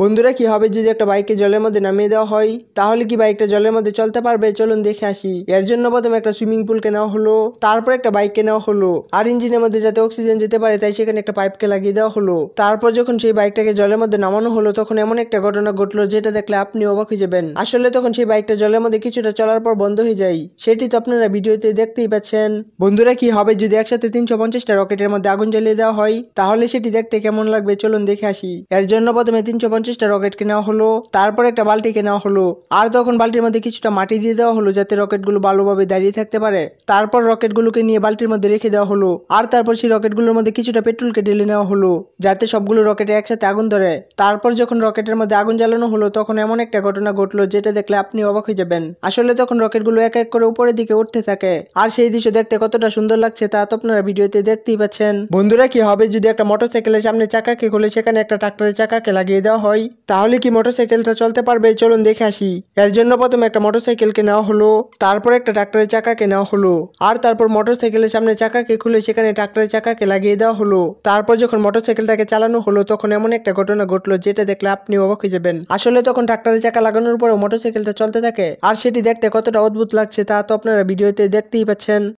বন্ধুরা কি হবে যদি একটা বাইককে জলের মধ্যে নামিয়ে দেওয়া হয় তাহলে কি বাইকটা জলের মধ্যে চলতে পারবে চলুন দেখে আসি এর জন্য প্রথমে একটা সুইমিং পুলকে নেওয়া হলো তারপর একটা বাইককে নেওয়া হলো আর ইঞ্জিনের মধ্যে যাতে অক্সিজেন যেতে পারে তাই সেখানে একটা পাইপকে লাগিয়ে দেওয়া হলো তারপর যখন সেই বাইকটাকে জলের মধ্যে নামানো হলো তখন এমন একটা ঘটনা ঘটলো যেটা দেখলে আপনি অবাক হয়ে যাবেন আসলে তখন সেই বাইকটা জলের মধ্যে কিছুটা চলার পর বন্ধ হয়ে যায় সেটি তো আপনারা ভিডিওতে দেখতেই পাচ্ছেন বন্ধুরা কি হবে যদি একসাথে তিনশো পঞ্চাশটা রকেটের মধ্যে আগুন জ্বালিয়ে দেওয়া হয় তাহলে সেটি দেখতে কেমন লাগবে চলুন দেখে আসি এর জন্য প্রথমে তিনশো পঞ্চাশটা রকেট কেনা হলো তারপর একটা বাল্টি কেনা হলো আর তখন বালতির মধ্যে কিছুটা মাটি দিয়ে দেওয়া হলো যাতে রকেটগুলো ভালোভাবে দাঁড়িয়ে থাকতে পারে তারপর রকেটগুলোকে নিয়ে বাল্টির মধ্যে রেখে দেওয়া হলো আর তারপর সেই রকেটগুলোর মধ্যে কিছুটা পেট্রোলকে ঢেলে নেওয়া হলো যাতে সবগুলো রকেটে একসাথে আগুন ধরে তারপর যখন রকেটের মধ্যে আগুন জ্বালানো হলো তখন এমন একটা ঘটনা ঘটলো যেটা দেখলে আপনি অবাক হয়ে যাবেন আসলে তখন রকেটগুলো এক এক করে উপরের দিকে উঠতে থাকে আর সেই দৃশ্য দেখতে কতটা সুন্দর লাগছে তা তো আপনারা ভিডিওতে দেখতেই পাচ্ছেন বন্ধুরা কি হবে যদি একটা মোটরসাইকেলের সামনে চাকাকে খুলে সেখানে একটা ট্রাক্টরের চাকাকে লাগিয়ে দেওয়া হয় হয় তাহলে কি মোটরসাইকেলটা চলতে পারবে চলুন দেখে আসি এর জন্য প্রথমে একটা মোটরসাইকেলকে নেওয়া হলো তারপর একটা ট্রাক্টরের চাকাকে নেওয়া হলো আর তারপর মোটরসাইকেলের সামনে চাকাকে খুলে সেখানে ট্রাক্টরের চাকাকে লাগিয়ে দেওয়া হলো তারপর যখন মোটরসাইকেলটাকে চালানো হলো তখন এমন একটা ঘটনা ঘটলো যেটা দেখলে আপনি অবাক হয়ে যাবেন আসলে তখন ট্রাক্টরের চাকা লাগানোর পরেও মোটরসাইকেলটা চলতে থাকে আর সেটি দেখতে কতটা অদ্ভুত লাগছে তা তো আপনারা ভিডিওতে দেখতেই পাচ্ছেন